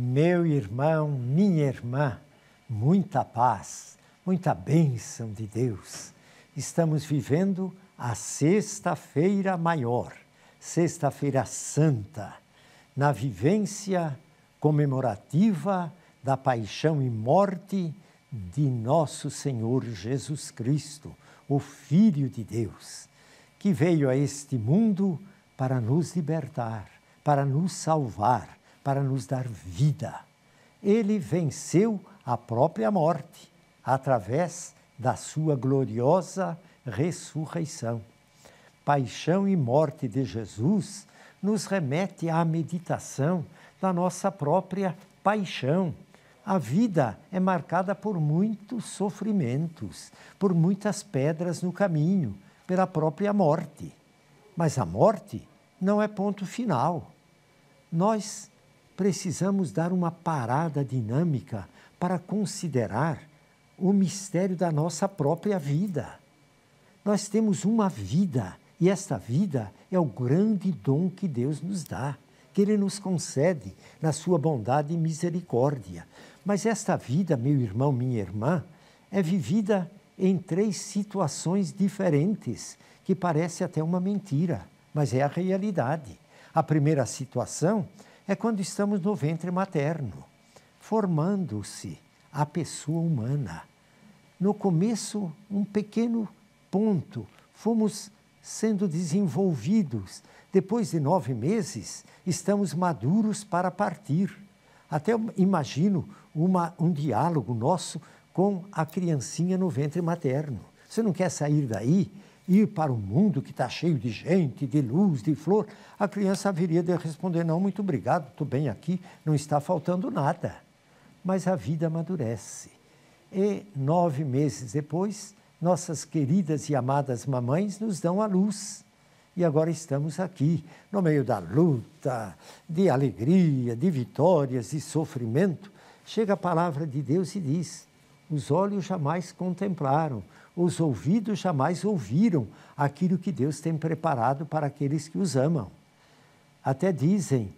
Meu irmão, minha irmã, muita paz, muita bênção de Deus. Estamos vivendo a Sexta-feira Maior, Sexta-feira Santa, na vivência comemorativa da paixão e morte de nosso Senhor Jesus Cristo, o Filho de Deus, que veio a este mundo para nos libertar, para nos salvar para nos dar vida. Ele venceu a própria morte através da sua gloriosa ressurreição. Paixão e morte de Jesus nos remete à meditação da nossa própria paixão. A vida é marcada por muitos sofrimentos, por muitas pedras no caminho, pela própria morte. Mas a morte não é ponto final. Nós precisamos dar uma parada dinâmica para considerar o mistério da nossa própria vida. Nós temos uma vida e esta vida é o grande dom que Deus nos dá, que Ele nos concede na Sua bondade e misericórdia. Mas esta vida, meu irmão, minha irmã, é vivida em três situações diferentes, que parece até uma mentira, mas é a realidade. A primeira situação é quando estamos no ventre materno, formando-se a pessoa humana. No começo, um pequeno ponto, fomos sendo desenvolvidos. Depois de nove meses, estamos maduros para partir. Até imagino uma, um diálogo nosso com a criancinha no ventre materno. Você não quer sair daí? ir para o mundo que está cheio de gente, de luz, de flor, a criança viria de responder: não, muito obrigado, estou bem aqui, não está faltando nada. Mas a vida amadurece. E nove meses depois, nossas queridas e amadas mamães nos dão a luz. E agora estamos aqui, no meio da luta, de alegria, de vitórias, de sofrimento. Chega a palavra de Deus e diz: os olhos jamais contemplaram, os ouvidos jamais ouviram aquilo que Deus tem preparado para aqueles que os amam. Até dizem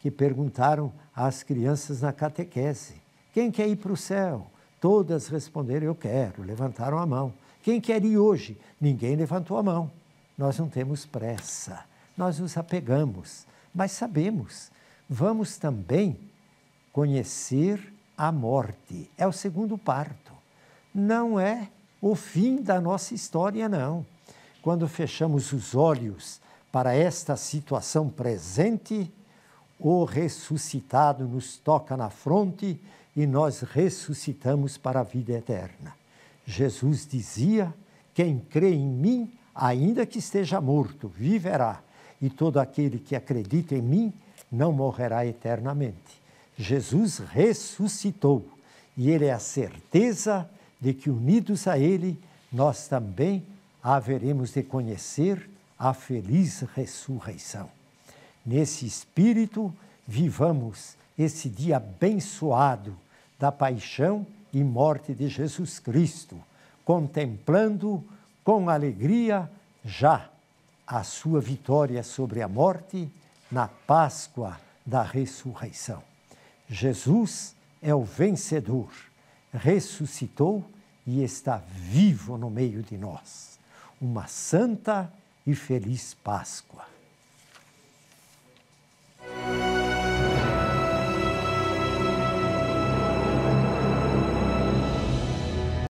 que perguntaram às crianças na catequese: quem quer ir para o céu? Todas responderam: eu quero, levantaram a mão. Quem quer ir hoje? Ninguém levantou a mão. Nós não temos pressa, nós nos apegamos, mas sabemos. Vamos também conhecer a morte. É o segundo parto. Não é o fim da nossa história, não. Quando fechamos os olhos para esta situação presente, o ressuscitado nos toca na fronte e nós ressuscitamos para a vida eterna. Jesus dizia: Quem crê em mim, ainda que esteja morto, viverá, e todo aquele que acredita em mim não morrerá eternamente. Jesus ressuscitou e ele é a certeza de que, unidos a ele, nós também haveremos de conhecer a feliz ressurreição. Nesse espírito, vivamos esse dia abençoado da paixão e morte de Jesus Cristo, contemplando com alegria já a sua vitória sobre a morte na Páscoa da ressurreição. Jesus é o vencedor, ressuscitou e está vivo no meio de nós. Uma santa e feliz Páscoa.